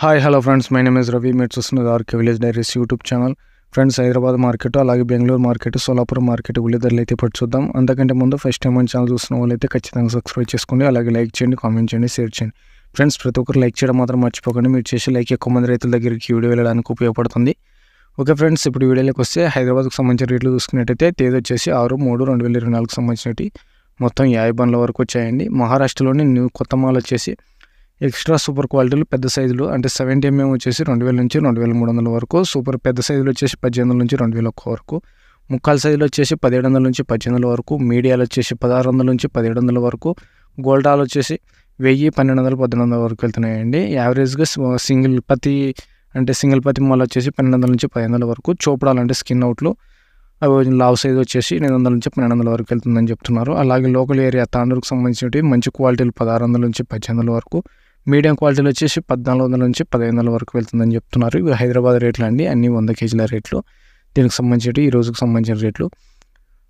hi hello friends my name is Ravi మీరు చూస్తున్నది RK village diaries YouTube channel friends Hyderabad market అలాగే Bengaluru market సోలాపురం market ధరలు అయితే ఇప్పుడు చూద్దాం అంతకంటే ముందు ఫస్ట్ టైం మన ఛానల్ చూస్తున్న అయితే ఖచ్చితంగా సబ్స్క్రైబ్ చేసుకోండి అలాగే లైక్ చేయండి కామెంట్ చేయండి షేర్ చేయండి ఫ్రెండ్స్ ప్రతి ఒక్కరు లైక్ చేయడం మాత్రం మర్చిపోకండి మీరు చేసి లైక్ ఎక్కువ మంది రైతుల దగ్గరికి వీడియో వెళ్ళడానికి ఉపయోగపడుతుంది ఓకే ఫ్రెండ్స్ ఇప్పుడు వీడియోలోకి వస్తే హైదరాబాద్కు సంబంధించిన రేట్లు చూసుకున్నట్టయితే తేదీ వచ్చేసి ఆరు మూడు రెండు వేల ఇరవై నాలుగుకి సంబంధించినవి మొత్తం యాభై బండ్ల వరకు వచ్చాయండి మహారాష్ట్రలోని న్యూ కొత్త మాల్ వచ్చేసి ఎక్స్ట్రా సూపర్ క్వాలిటీలు పెద్ద సైజులు అంటే సెవెంటీ ఎంఎం వచ్చేసి రెండు వేల నుంచి రెండు వేల మూడు వందల వరకు సూపర్ పెద్ద సైజులు వచ్చేసి పద్దెనిమిది వందల నుంచి రెండు వేల ఒక్క వరకు ముక్కాల సైజులు వచ్చేసి పదిహేడు వందల నుంచి పద్దెనిమిది వందల వరకు మీడియాలు వచ్చేసి పదహారు వందల నుంచి పదిహేడు వందల వరకు గోల్డాలు వచ్చేసి వెయ్యి పన్నెండు వందల పద్దెనిమిది వందల వరకు వెళ్తున్నాయండి యావరేజ్గా సింగిల్ పతి అంటే సింగిల్ పతి మొల వచ్చేసి పన్నెండు వందల నుంచి పదిహేను వందల వరకు చోపడాలు అంటే స్కిన్ అవుట్లు అవి లావ్ సైజ్ వచ్చేసి ఎనిమిది వందల నుంచి పన్నెండు వందల వరకు వెళ్తుందని చెప్తున్నారు అలాగే లోకల్ ఏరియా తాండూరుకు సంబంధించినవి మంచి క్వాలిటీలు పదహారు వందల నుంచి పద్దెనిమిది వందల వరకు మీడియం క్వాలిటీలో వచ్చేసి పద్నాలుగు వందల నుంచి పదిహేను వందల వరకు వెళ్తుందని చెప్తున్నారు ఇవి హైదరాబాద్ రేట్లు అండి అన్నీ వంద కేజీల రేట్లు దీనికి సంబంధించి ఈ రోజుకు సంబంధించిన రేట్లు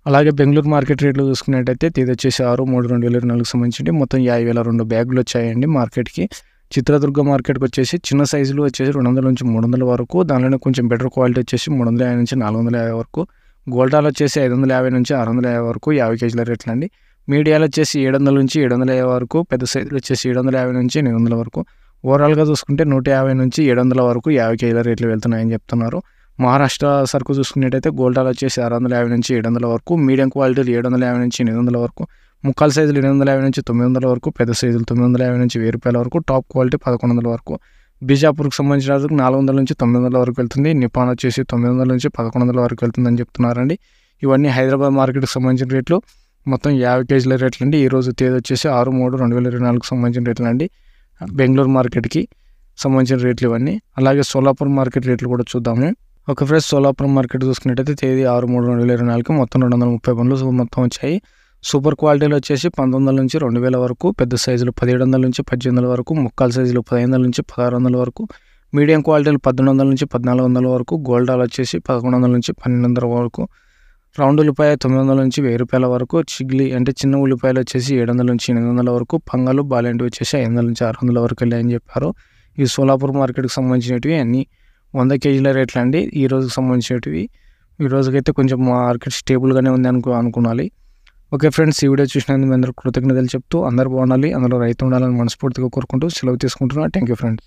అలాగే బెంగళూరు మార్కెట్ రేట్లు చూసుకున్నట్టయితే ఇది వచ్చేసి ఆరు మూడు రెండు వేల ఇరవై నాలుగు సంబంధించి మొత్తం యాభై వేల రెండు బ్యాగులు వచ్చాయండి మార్కెట్కి చిత్రదుర్గ మార్కెట్కి వచ్చేసి చిన్న సైజులు వచ్చేసి రెండు వందల నుంచి మూడు వందల వరకు దానిలోనే కొంచెం బెటర్ క్వాలిటీ వచ్చేసి మూడు వందల యాభై నుంచి నాలుగు వందల యాభై వరకు గోల్డాలు వచ్చేసి ఐదు వందల యాభై నుంచి ఆరు వందల యాభై వరకు యాభై కేజీల రేట్లు అండి మీడియాలో వచ్చేసి ఏడు వందల నుంచి ఏడు వందల యాభై వరకు పెద్ద సైజులు వచ్చేసి ఏడు వందల యాభై నుంచి ఎనిమిది వందల వరకు ఓవరాల్గా చూసుకుంటే నూట యాభై నుంచి ఏడు వందల వరకు యాభై కేజీల రేట్లు వెళ్తున్నాయని చెప్తున్నారు మహారాష్ట్ర సరుకు చూసుకున్నట్టయితే గోల్డాలు వచ్చేసి ఆరు వందల యాభై నుంచి ఏడు వందల వరకు మీడియం క్వాలిటీలు ఏడు వందల యాభై నుంచి ఎనిమిది వందల వరకు ముక్కాల సైజులు ఎనిమిది వందల యాభై నుంచి తొమ్మిది వందల వరకు పెద్ద సైజులు తొమ్మిది వందల యాభై నుంచి వెయ్యి రూపాయల వరకు టాప్ క్వాలిటీ పదకొండు వందల వరకు బీజాపూర్కి సంబంధించిన వరకు నాలుగు వందల నుంచి తొమ్మిది వందల వరకు వెళ్తుంది నిపాన్ వచ్చేసి తొమ్మిది వందల నుంచి పదకొండు వందల వరకు వెళ్తుందని చెప్తున్నారండి ఇవన్నీ హైదరాబాద్ మార్కెట్కి సంబంధించిన రేట్లు మొత్తం యాభై కేజీల రేట్లు అండి ఈరోజు తేదీ వచ్చేసి ఆరు మూడు రెండు వేల ఇరవై నాలుగుకు సంబంధించిన రేట్లు అండి బెంగళూరు మార్కెట్కి సంబంధించిన రేట్లు ఇవన్నీ అలాగే సోలాపూర్ మార్కెట్ రేట్లు కూడా చూద్దాము ఒక ఫ్రెష్ సోలాపురం మార్కెట్ చూసుకున్నట్టయితే తేదీ ఆరు మూడు రెండు వేల ఇరవై నాలుగు మొత్తం రెండు వందల ముప్పై పనులు మొత్తం వచ్చాయి సూపర్ క్వాలిటీలో వచ్చేసి పంతొమ్మిది వందల నుంచి రెండు వేల వరకు పెద్ద సైజులు పదిహేడు వందల నుంచి పద్దెనిమిది వందల వరకు ముక్కాల సైజులు పదిహేను వందల నుంచి పదహారు వందల వరకు మీడియం క్వాలిటీలు పద్దెనిమిది వందల నుంచి పద్నాలుగు వందల వరకు గోల్డాలు వచ్చేసి పదకొండు వందల నుంచి పన్నెండు వందల వరకు రౌండ్ ఉల్లిపాయ తొమ్మిది వందల నుంచి వెయ్యి రూపాయల వరకు చిగ్లి అంటే చిన్న ఉల్లిపాయలు వచ్చేసి ఏడు వందల నుంచి ఎనిమిది వందల వరకు పంగలు బాలెంటి వచ్చేసి ఐదు వందల నుంచి ఆరు వందల వరకు వెళ్ళాయని చెప్పారు ఈ సోలాపూర్ మార్కెట్కి సంబంధించినవి అన్నీ వంద కేజీల రేట్లు అండి ఈ రోజుకి సంబంధించినవి ఈ రోజుకైతే కొంచెం మార్కెట్ స్టేబుల్గానే ఉంది అనుకో అనుకోవాలి ఓకే ఫ్రెండ్స్ ఈ వీడియో చూసినందుకు మీ అందరూ కృతజ్ఞతలు చెప్తూ అందరూ బాగుండాలి అందులో రైతు ఉండాలని మనస్ఫూర్తిగా కోరుకుంటూ సెలవు తీసుకుంటున్నాను థ్యాంక్ యూ ఫ్రెండ్స్